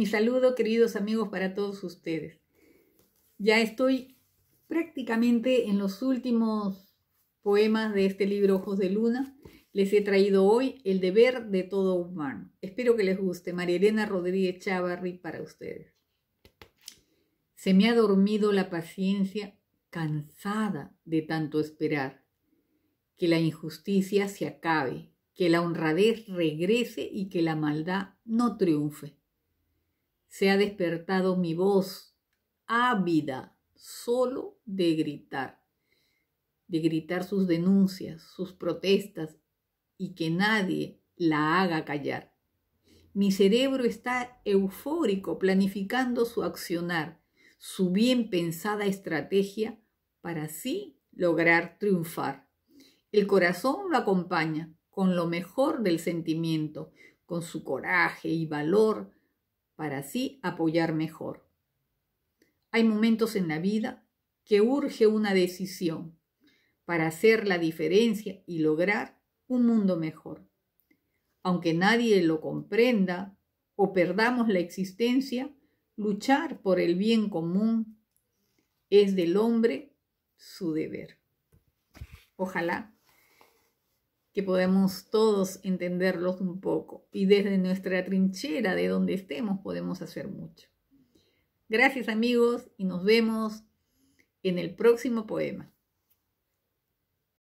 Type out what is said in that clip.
Mi saludo, queridos amigos, para todos ustedes. Ya estoy prácticamente en los últimos poemas de este libro Ojos de Luna. Les he traído hoy El deber de todo humano. Espero que les guste. María Elena Rodríguez Chavarri para ustedes. Se me ha dormido la paciencia cansada de tanto esperar. Que la injusticia se acabe, que la honradez regrese y que la maldad no triunfe se ha despertado mi voz, ávida solo de gritar, de gritar sus denuncias, sus protestas y que nadie la haga callar. Mi cerebro está eufórico planificando su accionar, su bien pensada estrategia para así lograr triunfar. El corazón lo acompaña con lo mejor del sentimiento, con su coraje y valor para así apoyar mejor. Hay momentos en la vida que urge una decisión para hacer la diferencia y lograr un mundo mejor. Aunque nadie lo comprenda o perdamos la existencia, luchar por el bien común es del hombre su deber. Ojalá que podamos todos entenderlos un poco y desde nuestra trinchera de donde estemos podemos hacer mucho. Gracias amigos y nos vemos en el próximo poema.